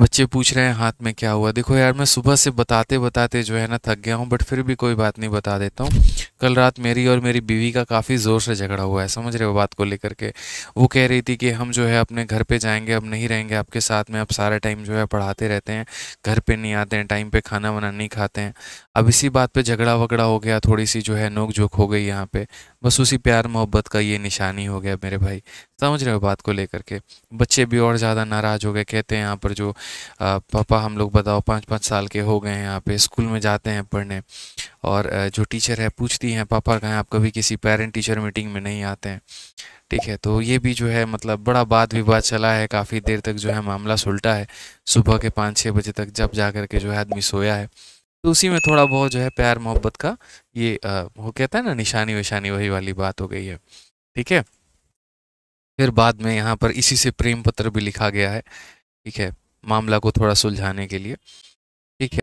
बच्चे पूछ रहे हैं हाथ में क्या हुआ देखो यार मैं सुबह से बताते बताते जो है ना थक गया हूँ बट फिर भी कोई बात नहीं बता देता हूँ कल रात मेरी और मेरी बीवी का काफ़ी ज़ोर से झगड़ा हुआ है समझ रहे हो बात को लेकर के वो कह रही थी कि हम जो है अपने घर पे जाएंगे अब नहीं रहेंगे आपके साथ में अब सारा टाइम जो है पढ़ाते रहते हैं घर पर नहीं आते हैं टाइम पर खाना वाना नहीं खाते हैं अब इसी बात पर झगड़ा वगड़ा हो गया थोड़ी सी जो है नोक झोंक हो गई यहाँ पे बस उसी प्यार मोहब्बत का ये निशानी हो गया मेरे भाई समझ रहे हो बात को लेकर के बच्चे भी और ज़्यादा नाराज़ हो गए कहते हैं यहाँ पर जो पापा हम लोग बताओ पाँच पाँच साल के हो गए हैं यहाँ पे स्कूल में जाते हैं पढ़ने और जो टीचर है पूछती हैं पापा कहें आप कभी किसी पेरेंट टीचर मीटिंग में नहीं आते हैं ठीक है तो ये भी जो है मतलब बड़ा वाद विवाद चला है काफ़ी देर तक जो है मामला सुलटा है सुबह के पाँच छः बजे तक जब जा कर के जो है आदमी सोया है तो उसी में थोड़ा बहुत जो है प्यार मोहब्बत का ये वो कहता है ना निशानी वशानी वही वाली बात हो गई है ठीक है फिर बाद में यहाँ पर इसी से प्रेम पत्र भी लिखा गया है ठीक है मामला को थोड़ा सुलझाने के लिए ठीक है